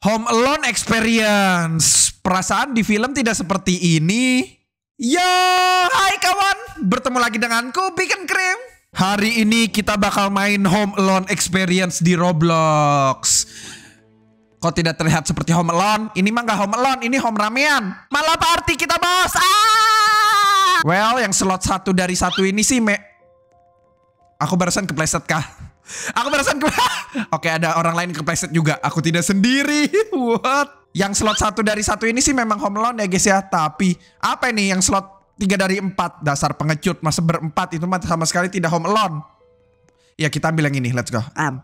Home Alone Experience. Perasaan di film tidak seperti ini. Yo, ya, hai kawan. Bertemu lagi denganku, Bikin Krim. Hari ini kita bakal main Home Alone Experience di Roblox. Kok tidak terlihat seperti Home Alone? Ini mah gak Home Alone, ini Home Ramean. Malah party kita, bos. Ah! Well, yang slot satu dari satu ini sih, me... Aku barusan kepleset kah? Aku merasa ke... Oke, ada orang lain ke playset juga. Aku tidak sendiri. What? Yang slot satu dari satu ini sih memang home loan ya guys ya. Tapi apa ini yang slot tiga dari empat dasar pengecut masa berempat itu mah sama sekali tidak home loan. Ya kita ambil yang ini. Let's go. Am.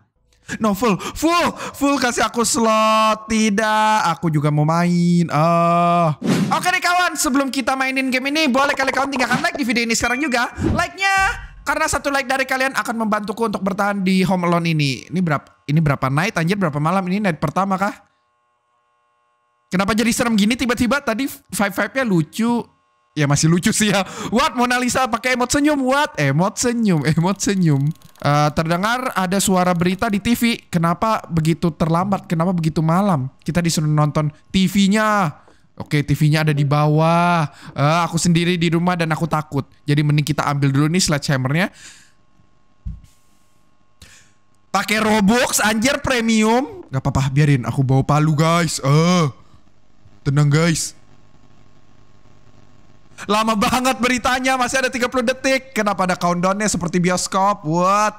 No full, full, full kasih aku slot. Tidak, aku juga mau main. Oh. Oke okay, deh kawan, sebelum kita mainin game ini, boleh kali kawan tinggalkan like di video ini sekarang juga. Like-nya karena satu like dari kalian akan membantuku untuk bertahan di Home Alone ini. Ini berapa ini berapa night anjir berapa malam ini night pertama kah? Kenapa jadi serem gini tiba-tiba tadi vibe-vibe-nya lucu. Ya masih lucu sih ya. What Mona Lisa pakai emot senyum. What? Emot senyum, emot senyum. Uh, terdengar ada suara berita di TV. Kenapa begitu terlambat? Kenapa begitu malam? Kita disuruh nonton TV-nya. Oke, TV-nya ada di bawah. Uh, aku sendiri di rumah dan aku takut. Jadi mending kita ambil dulu nih sledgehammer-nya. Pakai Robux anjir premium. Gak apa-apa, biarin aku bawa palu, guys. Eh. Uh, tenang, guys. Lama banget beritanya, masih ada 30 detik. Kenapa ada countdownnya seperti bioskop? What?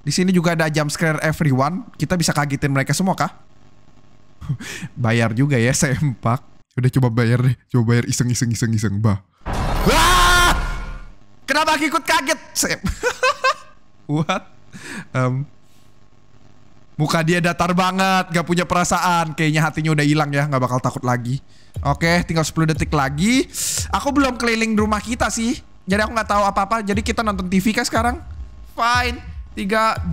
Di sini juga ada jump scare everyone. Kita bisa kagetin mereka semua kah? Bayar juga ya sempak. Udah coba bayar deh, coba bayar iseng iseng iseng iseng bah. Wah! Kenapa aku ikut kaget? Sip. What? Um, muka dia datar banget, gak punya perasaan. Kayaknya hatinya udah hilang ya, gak bakal takut lagi. Oke, tinggal 10 detik lagi. Aku belum keliling rumah kita sih. Jadi aku nggak tahu apa-apa. Jadi kita nonton TV kah sekarang? Fine. 3,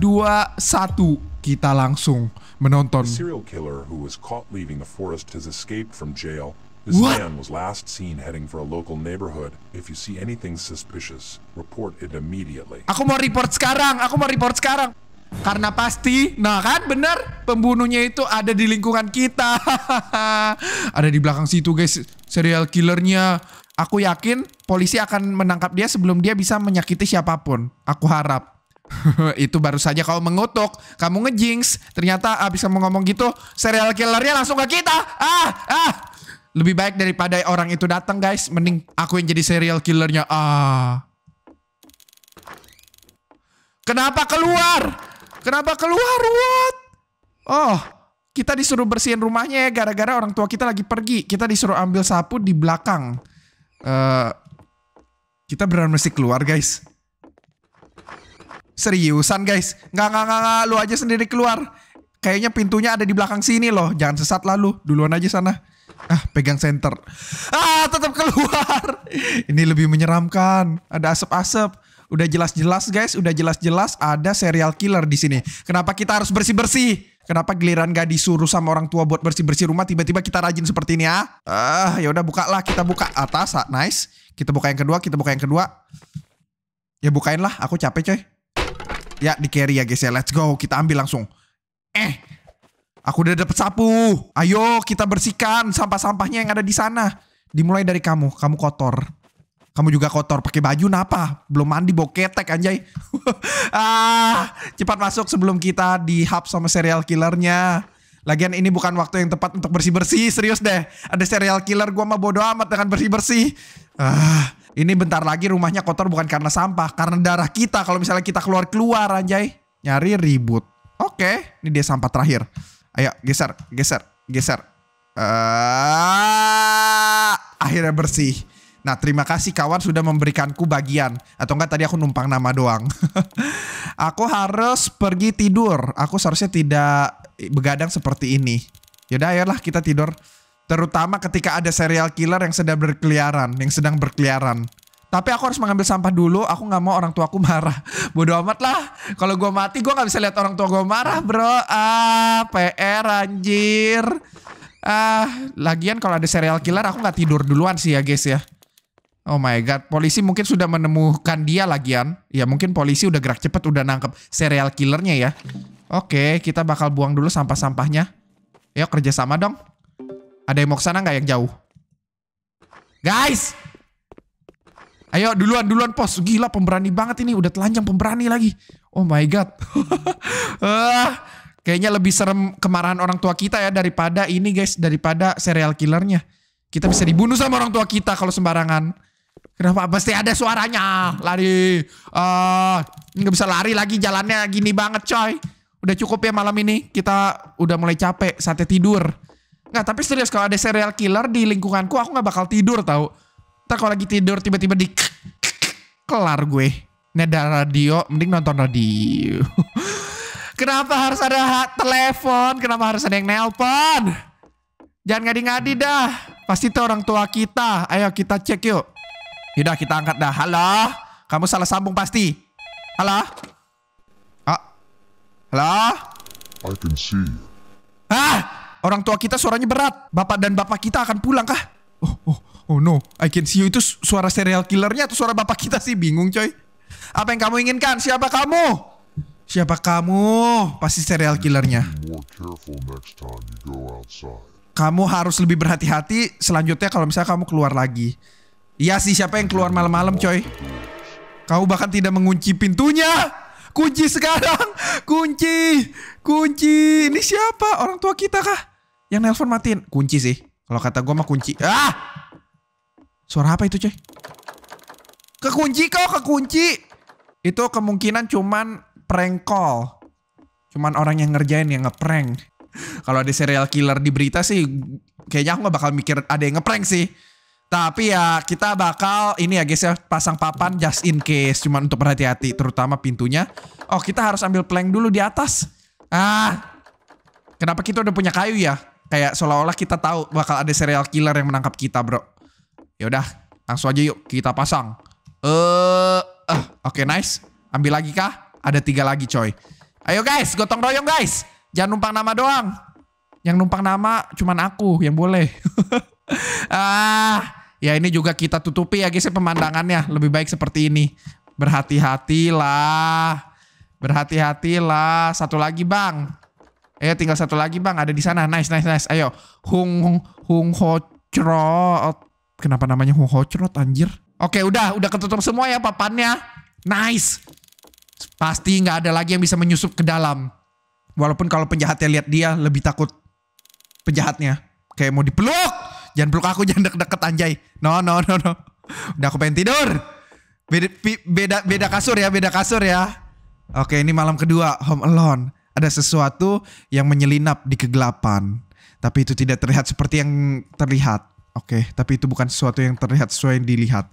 2, 1. Kita langsung menonton. serial killer who was caught leaving the forest has escaped from jail. This what? man was last seen heading for a local neighborhood. If you see anything suspicious, report it immediately. Aku mau report sekarang. Aku mau report sekarang. Karena pasti, nah kan benar pembunuhnya itu ada di lingkungan kita. ada di belakang situ guys serial killernya. Aku yakin polisi akan menangkap dia sebelum dia bisa menyakiti siapapun. Aku harap. itu baru saja kau mengutuk, kamu ngejinx. Ternyata abis kamu ngomong gitu, serial killernya langsung ke kita. Ah, ah. Lebih baik daripada orang itu datang, guys. Mending aku yang jadi serial killernya. Ah. Kenapa keluar? Kenapa keluar? What? Oh, kita disuruh bersihin rumahnya ya gara-gara orang tua kita lagi pergi. Kita disuruh ambil sapu di belakang. Uh, kita benar mesti keluar, guys. Seriusan guys. Nggak, nggak, nggak, nggak. Lu aja sendiri keluar. Kayaknya pintunya ada di belakang sini loh. Jangan sesat lah lu. Duluan aja sana. Ah, pegang center. Ah, tetap keluar. Ini lebih menyeramkan. Ada asap-asap. Udah jelas-jelas guys, udah jelas-jelas ada serial killer di sini. Kenapa kita harus bersih-bersih? Kenapa giliran gak disuruh sama orang tua buat bersih-bersih rumah tiba-tiba kita rajin seperti ini ya? Ah, ya udah bukalah, kita buka atas, ah, nice. Kita buka yang kedua, kita buka yang kedua. Ya bukain lah, aku capek coy. Ya di carry ya guys ya Let's go Kita ambil langsung Eh Aku udah dapet sapu Ayo kita bersihkan Sampah-sampahnya yang ada di sana Dimulai dari kamu Kamu kotor kamu juga kotor pakai baju napa? Belum mandi boketek anjay. ah, cepat masuk sebelum kita dihap sama serial killernya. Lagian ini bukan waktu yang tepat untuk bersih-bersih, serius deh. Ada serial killer gua mah bodo amat dengan bersih-bersih. Ah, ini bentar lagi rumahnya kotor bukan karena sampah, karena darah kita. Kalau misalnya kita keluar-keluar anjay, nyari ribut. Oke, ini dia sampah terakhir. Ayo, geser, geser, geser. Uh, akhirnya bersih. Nah, terima kasih kawan sudah memberikanku bagian. Atau enggak tadi aku numpang nama doang. aku harus pergi tidur. Aku seharusnya tidak begadang seperti ini. Yaudah, ayolah kita tidur. Terutama ketika ada serial killer yang sedang berkeliaran, yang sedang berkeliaran. Tapi aku harus mengambil sampah dulu, aku nggak mau orang tua aku marah. Bodoh amat lah. Kalau gue mati, gue nggak bisa lihat orang tua gue marah, bro. Ah, PR anjir. Ah, lagian kalau ada serial killer, aku nggak tidur duluan sih ya, guys ya. Oh my god, polisi mungkin sudah menemukan dia lagian. Ya mungkin polisi udah gerak cepet, udah nangkep serial killernya ya. Oke, kita bakal buang dulu sampah-sampahnya. Yuk kerjasama dong. Ada yang mau kesana nggak yang jauh? Guys! Ayo duluan duluan pos. Gila pemberani banget ini. Udah telanjang pemberani lagi. Oh my god. ah, kayaknya lebih serem kemarahan orang tua kita ya daripada ini guys, daripada serial killernya. Kita bisa dibunuh sama orang tua kita kalau sembarangan. Kenapa pasti ada suaranya? Lari. Ah, nggak bisa lari lagi jalannya gini banget coy. Udah cukup ya malam ini. Kita udah mulai capek, saatnya tidur. Nggak, tapi serius kalau ada serial killer di lingkunganku aku nggak bakal tidur tahu. Ntar kalau lagi tidur tiba-tiba di kelar gue. neda radio, mending nonton radio. Kenapa harus ada telepon? Kenapa harus ada yang nelpon? Jangan ngadi-ngadi dah. Pasti itu orang tua kita. Ayo kita cek yuk. Yaudah kita angkat dah. Halo? Kamu salah sambung pasti. Halo? Ah? Halo? I can see you. Ah! Orang tua kita suaranya berat. Bapak dan bapak kita akan pulang kah? Oh, oh, oh no. I can see you itu suara serial killernya atau suara bapak kita sih? Bingung coy. Apa yang kamu inginkan? Siapa kamu? Siapa kamu? Pasti serial killernya. Kamu harus lebih berhati-hati selanjutnya kalau misalnya kamu keluar lagi. Iya sih, siapa yang keluar malam-malam coy? Kamu bahkan tidak mengunci pintunya. Kunci sekarang. Kunci. Kunci. Ini siapa? Orang tua kita kah? Yang nelpon matiin. Kunci sih. Kalau kata gue mah kunci. Ah! Suara apa itu cuy? Kekunci kok, kekunci. Itu kemungkinan cuman prank call. Cuman orang yang ngerjain yang ngeprank. Kalau ada serial killer di berita sih kayaknya aku gak bakal mikir ada yang ngeprank sih. Tapi ya kita bakal ini ya guys ya pasang papan just in case cuman untuk berhati-hati terutama pintunya. Oh, kita harus ambil plank dulu di atas. Ah. Kenapa kita udah punya kayu ya? kayak seolah-olah kita tahu bakal ada serial killer yang menangkap kita, Bro. Ya udah, langsung aja yuk kita pasang. Eh, uh, uh, oke okay, nice. Ambil lagi kah? Ada tiga lagi, coy. Ayo guys, gotong royong guys. Jangan numpang nama doang. Yang numpang nama cuman aku yang boleh. ah, ya ini juga kita tutupi ya guys ya, pemandangannya. Lebih baik seperti ini. Berhati-hatilah. Berhati-hatilah. Satu lagi, Bang. Ayo eh, tinggal satu lagi bang, ada di sana. Nice, nice, nice. Ayo, Hung Hung Hung crot. Kenapa namanya Hung crot, anjir? Oke, udah, udah ketutup semua ya papannya. Nice. Pasti nggak ada lagi yang bisa menyusup ke dalam. Walaupun kalau penjahatnya lihat dia lebih takut penjahatnya. Kayak mau dipeluk. Jangan peluk aku, jangan deket-deket anjay. No, no, no, no. Udah aku pengen tidur. Beda, beda, beda kasur ya, beda kasur ya. Oke, ini malam kedua, home alone. Ada sesuatu yang menyelinap di kegelapan, tapi itu tidak terlihat seperti yang terlihat. Oke, okay, tapi itu bukan sesuatu yang terlihat sesuai yang dilihat.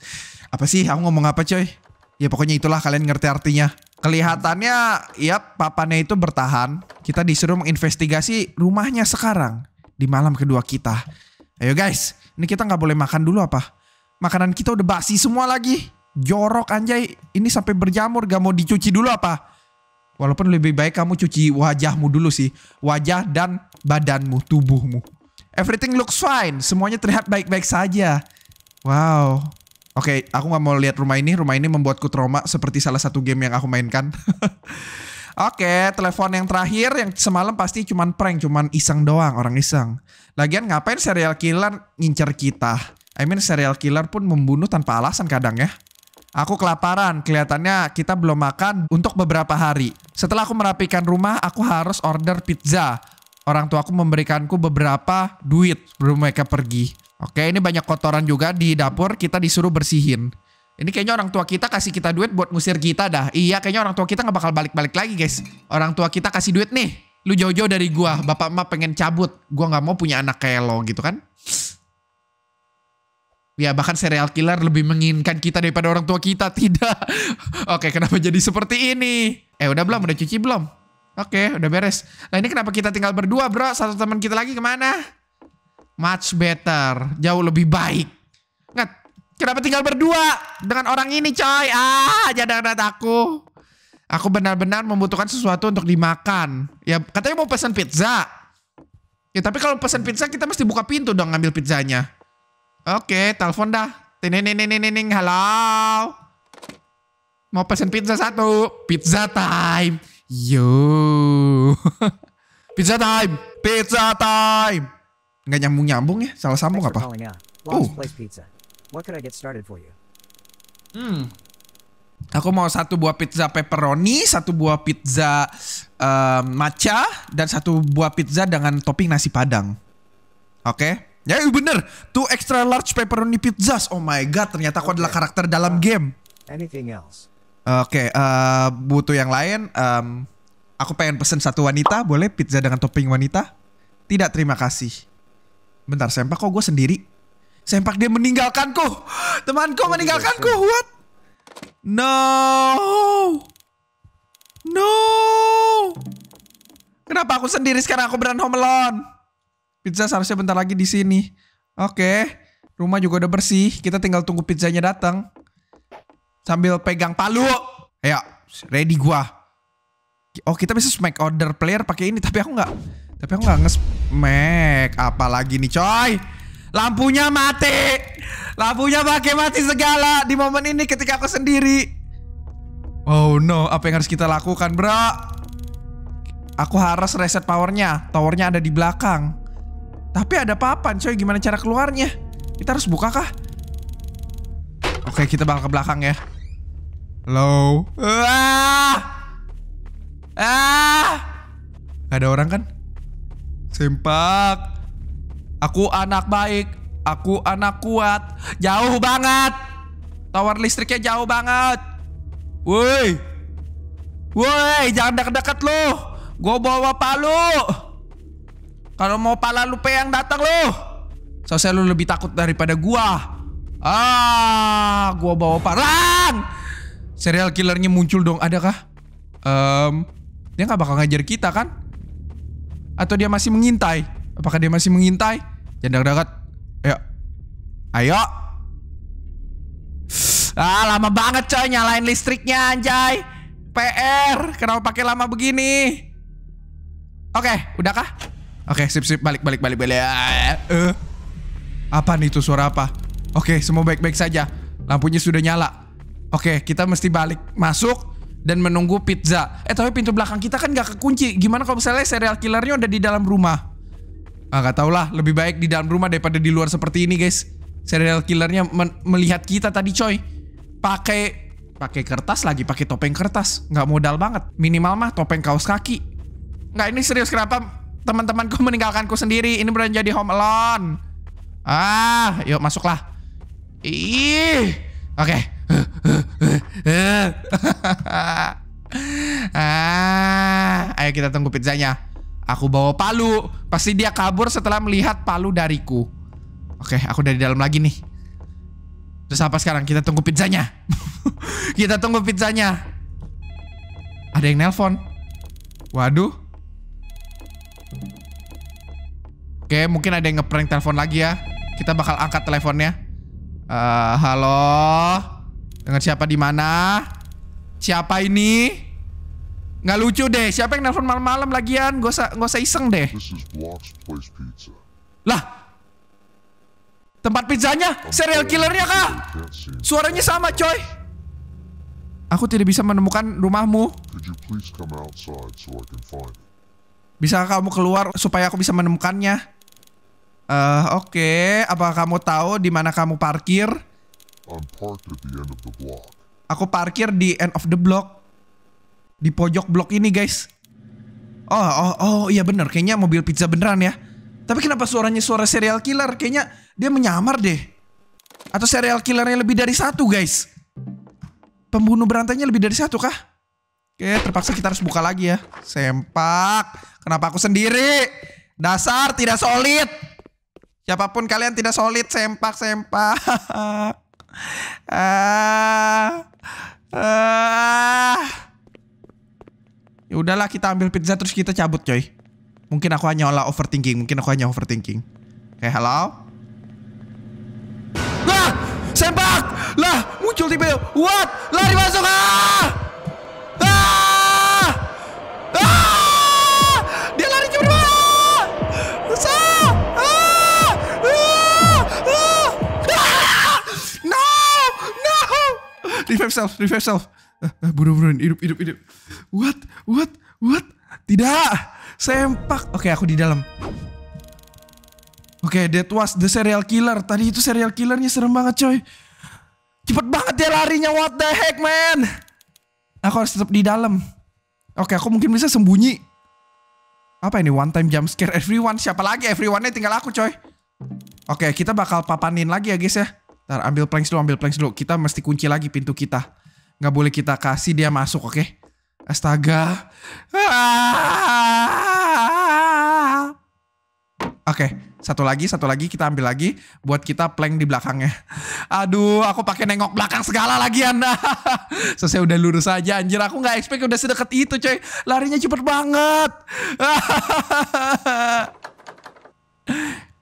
Apa sih? Aku ngomong apa, coy? Ya pokoknya itulah kalian ngerti artinya. Kelihatannya, ya papannya itu bertahan. Kita disuruh menginvestigasi rumahnya sekarang di malam kedua kita. Ayo guys, ini kita nggak boleh makan dulu apa? Makanan kita udah basi semua lagi. Jorok anjay, ini sampai berjamur gak mau dicuci dulu apa? Walaupun lebih baik kamu cuci wajahmu dulu sih. Wajah dan badanmu, tubuhmu. Everything looks fine. Semuanya terlihat baik-baik saja. Wow. Oke, okay, aku nggak mau lihat rumah ini. Rumah ini membuatku trauma seperti salah satu game yang aku mainkan. Oke, okay, telepon yang terakhir yang semalam pasti cuman prank, cuman iseng doang, orang iseng. Lagian ngapain serial killer ngincer kita? I mean serial killer pun membunuh tanpa alasan kadang ya. Aku kelaparan, kelihatannya kita belum makan untuk beberapa hari. Setelah aku merapikan rumah, aku harus order pizza. Orang tua aku memberikanku beberapa duit sebelum mereka pergi. Oke, ini banyak kotoran juga di dapur, kita disuruh bersihin. Ini kayaknya orang tua kita kasih kita duit buat ngusir kita dah. Iya, kayaknya orang tua kita nggak bakal balik-balik lagi, guys. Orang tua kita kasih duit nih. Lu jauh-jauh dari gua, bapak emak pengen cabut. Gua nggak mau punya anak kayak lo gitu kan. Ya bahkan serial killer lebih menginginkan kita daripada orang tua kita. Tidak. Oke kenapa jadi seperti ini? Eh udah belum? Udah cuci belum? Oke udah beres. Nah ini kenapa kita tinggal berdua bro? Satu teman kita lagi kemana? Much better. Jauh lebih baik. Nggak Kenapa tinggal berdua? Dengan orang ini coy. Ah jangan ada aku. Aku benar-benar membutuhkan sesuatu untuk dimakan. Ya katanya mau pesan pizza. Ya tapi kalau pesan pizza kita mesti buka pintu dong ngambil pizzanya. Oke, telepon dah. Tineng, halo. Mau pesen pizza satu. Pizza time. Yo. pizza time. Pizza time. Nggak nyambung-nyambung ya? Salah sambung apa? Uh, oh. Hmm. Aku mau satu buah pizza pepperoni, satu buah pizza um, matcha, dan satu buah pizza dengan topping nasi padang. Oke. Ya iya, bener, tuh extra large pepperoni pizzas. Oh my god, ternyata aku okay. adalah karakter dalam uh, game. Anything else? Oke, okay, uh, butuh yang lain. Um, aku pengen pesen satu wanita, boleh pizza dengan topping wanita? Tidak, terima kasih. Bentar, sempak kok gue sendiri? Sempak dia meninggalkanku. Temanku meninggalkanku. What? No. No. Kenapa aku sendiri sekarang aku beran home alone? Pizza seharusnya bentar lagi di sini. Oke, rumah juga udah bersih. Kita tinggal tunggu pizzanya datang. Sambil pegang palu. Ayo, ya, ready gua. Oh, kita bisa smack order player pakai ini, tapi aku nggak. Tapi aku nggak nge-smack. Apalagi nih, coy. Lampunya mati. Lampunya pakai mati segala di momen ini ketika aku sendiri. Oh no, apa yang harus kita lakukan, bro? Aku harus reset powernya. Powernya ada di belakang. Tapi ada papan coy, gimana cara keluarnya? Kita harus buka kah? Oke, kita bakal ke belakang ya. Halo Ah! Ah! Gak ada orang kan? Sempak. Aku anak baik. Aku anak kuat. Jauh banget. Tower listriknya jauh banget. Woi. Woi, jangan deket-deket lu. Gue bawa palu. Kalau mau pala lupe yang datang loh. Sausnya lu lebih takut daripada gua. Ah, gua bawa parang. Serial killernya muncul dong, adakah? Um, dia nggak bakal ngajar kita kan? Atau dia masih mengintai? Apakah dia masih mengintai? Janda dekat. Ayo. Ayo. Ah, lama banget coy nyalain listriknya anjay. PR, kenapa pakai lama begini? Oke, okay, udahkah? Oke, okay, sip sip balik balik balik balik. Uh. Apa nih itu suara apa? Oke, okay, semua baik-baik saja. Lampunya sudah nyala. Oke, okay, kita mesti balik masuk dan menunggu pizza. Eh tapi pintu belakang kita kan gak kekunci. Gimana kalau misalnya serial killernya udah di dalam rumah? Ah gak tau lah. Lebih baik di dalam rumah daripada di luar seperti ini guys. Serial killernya melihat kita tadi coy. Pakai pakai kertas lagi, pakai topeng kertas. Gak modal banget. Minimal mah topeng kaos kaki. Nggak ini serius kenapa teman-temanku meninggalkanku sendiri. Ini benar jadi home alone. Ah, yuk masuklah. Ih. Oke. ah, ayo kita tunggu pizzanya. Aku bawa palu. Pasti dia kabur setelah melihat palu dariku. Oke, aku dari dalam lagi nih. Terus apa sekarang? Kita tunggu pizzanya. kita tunggu pizzanya. Ada yang nelpon. Waduh. Oke, mungkin ada yang ngeprank telepon lagi ya. Kita bakal angkat teleponnya. Uh, halo. Dengan siapa di mana? Siapa ini? Nggak lucu deh. Siapa yang nelfon malam-malam lagian? Gak usah, gak usah iseng deh. Lah, Tempat pizzanya? Serial killernya kah? Suaranya sama coy Aku tidak bisa menemukan rumahmu Bisa kamu keluar supaya aku bisa menemukannya Uh, Oke, okay. apa kamu tahu di mana kamu parkir? Aku parkir di end of the block. Di pojok blok ini, guys. Oh, oh, oh, iya bener. Kayaknya mobil pizza beneran ya. Tapi kenapa suaranya suara serial killer? Kayaknya dia menyamar deh. Atau serial killernya lebih dari satu, guys. Pembunuh berantainya lebih dari satu kah? Oke, terpaksa kita harus buka lagi ya. Sempak. Kenapa aku sendiri? Dasar tidak solid. Siapapun kalian tidak solid, sempak, sempak. ah, ah. Ya udahlah kita ambil pizza terus kita cabut coy. Mungkin aku hanya olah overthinking, mungkin aku hanya overthinking. Oke, okay, halo? Lah, sempak! Lah, muncul tiba-tiba. What? Lari masuk ah! revive self, revive self. buru eh, eh, buru hidup, hidup, hidup. What, what, what? Tidak, sempak. Oke, okay, aku di dalam. Oke, okay, that was the serial killer. Tadi itu serial killernya serem banget coy. Cepet banget dia larinya, what the heck man. Aku harus tetap di dalam. Oke, okay, aku mungkin bisa sembunyi. Apa ini, one time jump scare everyone. Siapa lagi everyone-nya tinggal aku coy. Oke, okay, kita bakal papanin lagi ya guys ya. Ntar ambil planks dulu, ambil planks dulu. Kita mesti kunci lagi pintu kita. Nggak boleh kita kasih dia masuk, oke? Okay? Astaga. Oke, okay, satu lagi, satu lagi kita ambil lagi buat kita plank di belakangnya. Aduh, aku pakai nengok belakang segala lagi Anda. so, udah lurus aja anjir, aku nggak expect udah sedekat itu, coy. Larinya cepet banget.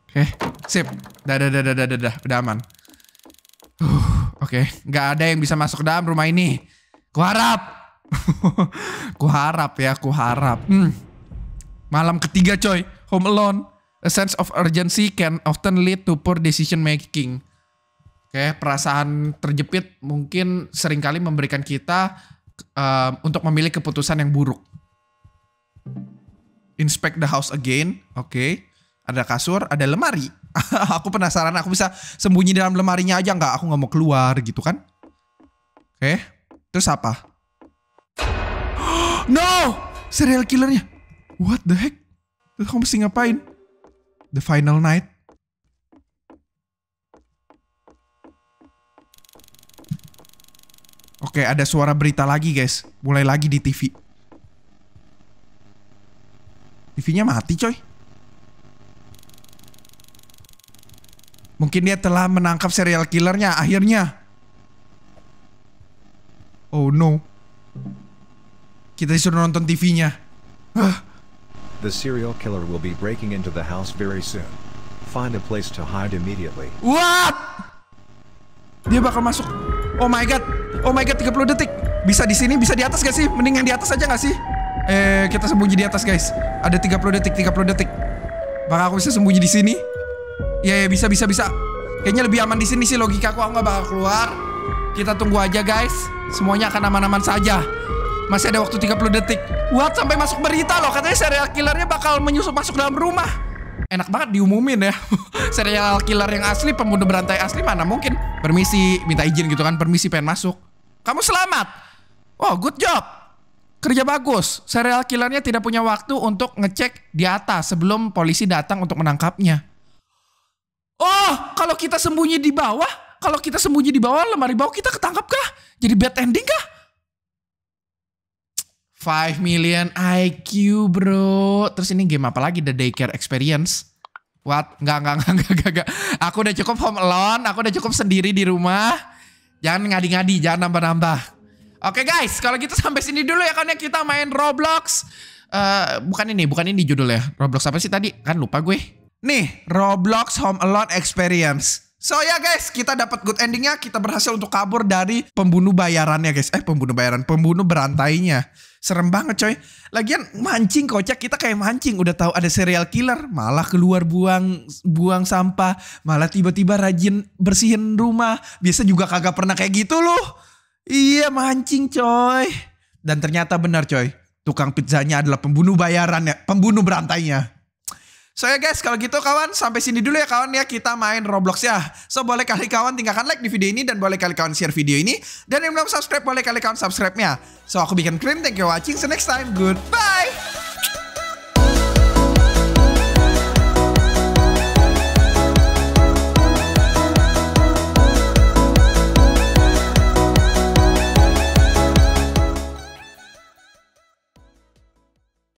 Oke, okay, sip. Dah dah dah dah dah dah, udah aman. Uh, Oke, okay. nggak ada yang bisa masuk ke dalam rumah ini. Kuharap, kuharap ya, kuharap. Hmm. Malam ketiga coy, home alone. A sense of urgency can often lead to poor decision making. Oke, okay, perasaan terjepit mungkin seringkali memberikan kita uh, untuk memilih keputusan yang buruk. Inspect the house again, oke. Okay ada kasur, ada lemari. aku penasaran, aku bisa sembunyi dalam lemarinya aja nggak? Aku nggak mau keluar gitu kan? Oke, okay. terus apa? no, serial killernya. What the heck? Terus kamu mesti ngapain? The final night. Oke, okay, ada suara berita lagi guys. Mulai lagi di TV. TV-nya mati coy. Mungkin dia telah menangkap serial killernya akhirnya. Oh no. Kita disuruh nonton TV-nya. Ah. The serial killer will be breaking into the house very soon. Find a place to hide immediately. What? Dia bakal masuk. Oh my god. Oh my god, 30 detik. Bisa di sini, bisa di atas gak sih? Mendingan di atas aja gak sih? Eh, kita sembunyi di atas, guys. Ada 30 detik, 30 detik. Bakal aku bisa sembunyi di sini? Iya, ya, bisa, bisa, bisa. Kayaknya lebih aman di sini sih logika aku. nggak bakal keluar. Kita tunggu aja, guys. Semuanya akan aman-aman saja. Masih ada waktu 30 detik. buat Sampai masuk berita loh. Katanya serial killernya bakal menyusup masuk dalam rumah. Enak banget diumumin ya. serial killer yang asli, pembunuh berantai asli mana mungkin. Permisi, minta izin gitu kan. Permisi pengen masuk. Kamu selamat. Oh, good job kerja bagus. Serial killernya tidak punya waktu untuk ngecek di atas sebelum polisi datang untuk menangkapnya. Oh, kalau kita sembunyi di bawah, kalau kita sembunyi di bawah lemari bawah kita ketangkap kah? Jadi bad ending kah? 5 million IQ bro. Terus ini game apa lagi? The Daycare Experience. What? Nggak, nggak, nggak, nggak, nggak, Aku udah cukup home alone. Aku udah cukup sendiri di rumah. Jangan ngadi-ngadi, jangan nambah-nambah. Oke okay guys, kalau gitu sampai sini dulu ya karena kita main Roblox. Uh, bukan ini, bukan ini judulnya. Roblox apa sih tadi? Kan lupa gue. Nih, Roblox Home Alone Experience. So ya yeah, guys, kita dapat good endingnya. Kita berhasil untuk kabur dari pembunuh bayarannya guys. Eh pembunuh bayaran, pembunuh berantainya. Serem banget coy. Lagian mancing kocak, kita kayak mancing. Udah tahu ada serial killer, malah keluar buang buang sampah. Malah tiba-tiba rajin bersihin rumah. Biasa juga kagak pernah kayak gitu loh. Iya mancing coy. Dan ternyata benar coy. Tukang pizzanya adalah pembunuh bayarannya, pembunuh berantainya. So ya guys, kalau gitu kawan sampai sini dulu ya kawan ya kita main Roblox ya. So boleh kali kawan tinggalkan like di video ini dan boleh kali kawan share video ini dan yang belum subscribe boleh kali kawan subscribe-nya. So aku bikin krim, thank you watching. See you next time. Goodbye.